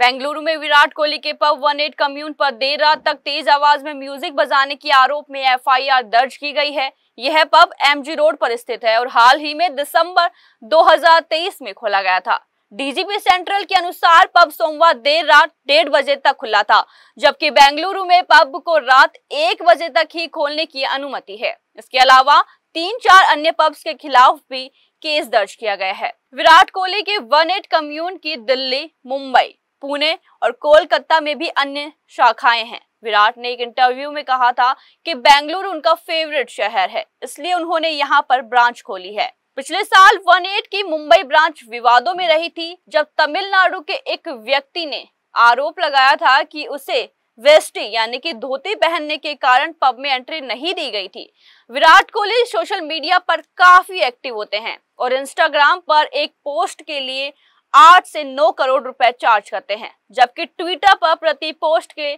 बेंगलुरु में विराट कोहली के pub one eight commune पर देर रात तक तेज आवाज में म्यूजिक बजाने के आरोप में एफआईआर दर्ज की गई है यह पब एमजी रोड पर स्थित है और हाल ही में दिसंबर 2023 में खोला गया था डीजीपी सेंट्रल के अनुसार पब सोमवार देर रात डेढ़ बजे तक खुला था जबकि बेंगलुरु में पब को रात एक बजे तक ही खोलने की अनुमति है इसके अलावा तीन चार अन्य पब्स के खिलाफ भी केस दर्ज किया गया है विराट कोहली के वन एट कम्यून की दिल्ली मुंबई पुणे और कोलकाता में भी अन्य शाखाएं हैं विराट ने एक इंटरव्यू में कहा था कि बेंगलुरु उनका फेवरेट शहर है इसलिए उन्होंने यहाँ पर ब्रांच खोली है पिछले साल 18 की मुंबई ब्रांच विवादों में रही थी जब तमिलनाडु के एक व्यक्ति ने आरोप लगाया था कि उसे वेस्टी यानी कि धोती पहनने के कारण पब में एंट्री नहीं दी गई थी विराट कोहली सोशल मीडिया पर काफी एक्टिव होते हैं और इंस्टाग्राम पर एक पोस्ट के लिए आठ से नौ करोड़ रुपए चार्ज करते हैं जबकि ट्विटर पर प्रति पोस्ट के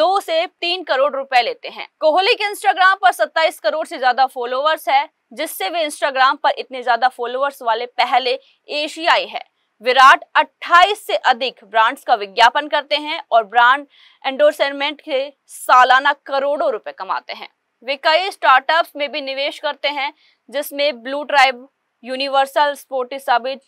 दो से तीन करोड़ रुपए लेते हैं कोहली के इंस्टाग्राम पर सत्ताईस करोड़ से ज्यादा फॉलोअर्स है जिससे वे इंस्टाग्राम पर इतने ज्यादा फॉलोअर्स वाले पहले एशियाई है विराट 28 से अधिक ब्रांड्स का विज्ञापन करते हैं और ब्रांड एंडोर्समेंट के सालाना करोड़ों रुपए कमाते हैं वे कई स्टार्टअप्स में भी निवेश करते हैं जिसमें ब्लू ट्राइब यूनिवर्सल स्पोर्टिस साबित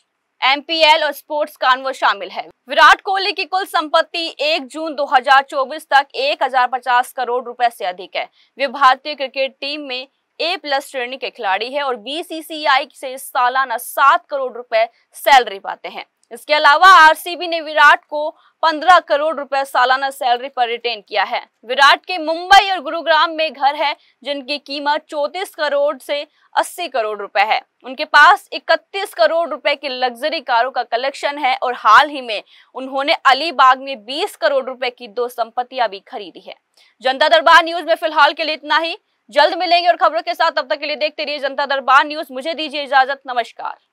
एमपीएल और स्पोर्ट्स कान वो शामिल है विराट कोहली की कुल संपत्ति 1 जून 2024 तक 1050 करोड़ रुपए से अधिक है वे भारतीय क्रिकेट टीम में ए प्लस श्रेणी के खिलाड़ी है और बीसीसीआई से सालाना सात करोड़ रुपए सैलरी पाते हैं इसके अलावा आरसीबी ने विराट को 15 करोड़ रुपए सालाना सैलरी पर रिटेन किया है विराट के मुंबई और गुरुग्राम में घर है जिनकी कीमत चौतीस करोड़ से 80 करोड़ रुपए है उनके पास 31 करोड़ रुपए की लग्जरी कारों का कलेक्शन है और हाल ही में उन्होंने अलीबाग में 20 करोड़ रुपए की दो संपत्तियां भी खरीदी है जनता दरबार न्यूज में फिलहाल के लिए इतना ही जल्द मिलेंगे और खबरों के साथ तब तक के लिए देखते रहिए जनता दरबार न्यूज मुझे दीजिए इजाजत नमस्कार